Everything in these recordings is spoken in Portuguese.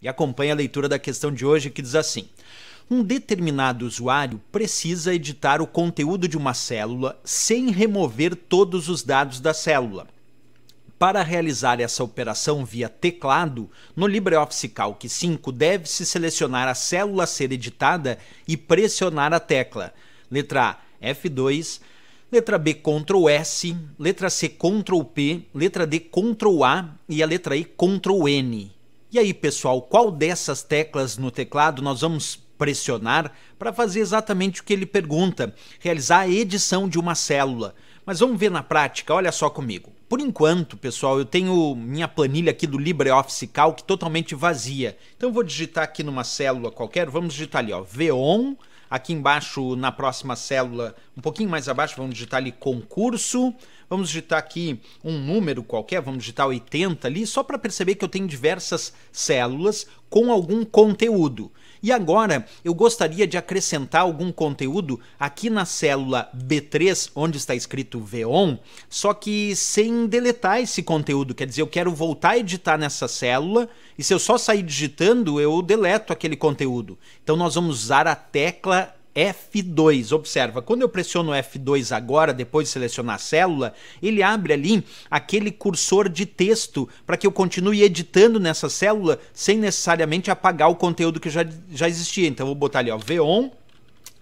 E acompanhe a leitura da questão de hoje que diz assim: um determinado usuário precisa editar o conteúdo de uma célula sem remover todos os dados da célula. Para realizar essa operação via teclado, no LibreOffice Calc 5 deve-se selecionar a célula a ser editada e pressionar a tecla. Letra A, F2, letra B, Ctrl S, letra C, Ctrl P, letra D, Ctrl A e a letra I, Ctrl N. E aí, pessoal, qual dessas teclas no teclado nós vamos pressionar para fazer exatamente o que ele pergunta, realizar a edição de uma célula? Mas vamos ver na prática, olha só comigo. Por enquanto, pessoal, eu tenho minha planilha aqui do LibreOffice Calc totalmente vazia. Então eu vou digitar aqui numa célula qualquer, vamos digitar ali, ó, VON Aqui embaixo, na próxima célula, um pouquinho mais abaixo, vamos digitar ali concurso. Vamos digitar aqui um número qualquer, vamos digitar 80 ali, só para perceber que eu tenho diversas células com algum conteúdo. E agora eu gostaria de acrescentar algum conteúdo aqui na célula B3, onde está escrito VON, só que sem deletar esse conteúdo. Quer dizer, eu quero voltar a editar nessa célula e se eu só sair digitando, eu deleto aquele conteúdo. Então nós vamos usar a tecla F2. Observa, quando eu pressiono F2 agora, depois de selecionar a célula, ele abre ali aquele cursor de texto para que eu continue editando nessa célula sem necessariamente apagar o conteúdo que já, já existia. Então vou botar ali, ó, V1,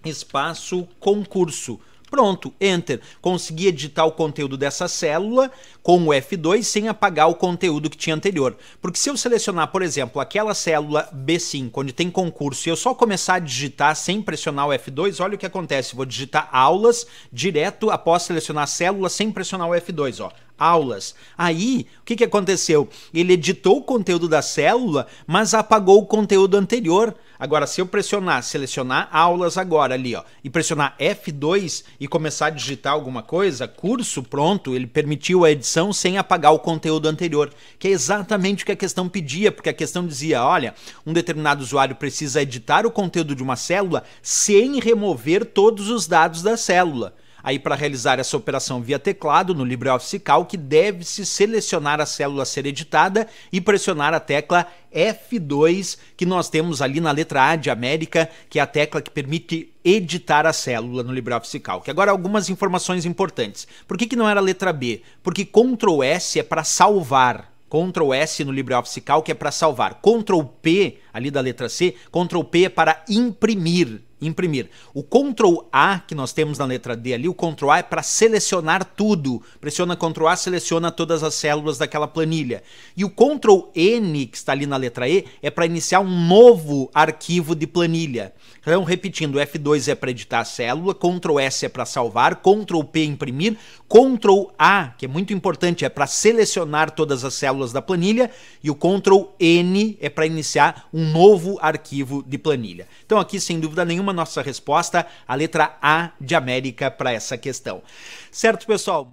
espaço, concurso. Pronto, enter. Consegui editar o conteúdo dessa célula com o F2 sem apagar o conteúdo que tinha anterior. Porque se eu selecionar, por exemplo, aquela célula B5, onde tem concurso, e eu só começar a digitar sem pressionar o F2, olha o que acontece. Vou digitar aulas direto após selecionar a célula sem pressionar o F2, ó aulas. Aí, o que, que aconteceu? Ele editou o conteúdo da célula, mas apagou o conteúdo anterior. Agora, se eu pressionar, selecionar aulas agora ali, ó, e pressionar F2 e começar a digitar alguma coisa, curso pronto, ele permitiu a edição sem apagar o conteúdo anterior, que é exatamente o que a questão pedia, porque a questão dizia, olha, um determinado usuário precisa editar o conteúdo de uma célula sem remover todos os dados da célula aí para realizar essa operação via teclado no LibreOffice Calc, deve-se selecionar a célula a ser editada e pressionar a tecla F2, que nós temos ali na letra A de América, que é a tecla que permite editar a célula no LibreOffice Calc. Agora, algumas informações importantes. Por que, que não era a letra B? Porque Ctrl S é para salvar. Ctrl S no LibreOffice Calc é para salvar. Ctrl P, ali da letra C, Ctrl P é para imprimir imprimir. O Ctrl A que nós temos na letra D ali, o Ctrl A é para selecionar tudo. Pressiona Ctrl A, seleciona todas as células daquela planilha. E o Ctrl N que está ali na letra E é para iniciar um novo arquivo de planilha. Então, repetindo, F2 é para editar a célula, Ctrl S é para salvar, Ctrl P é imprimir, Ctrl A, que é muito importante, é para selecionar todas as células da planilha e o Ctrl N é para iniciar um novo arquivo de planilha. Então aqui, sem dúvida nenhuma, nossa resposta, a letra A de América para essa questão. Certo, pessoal?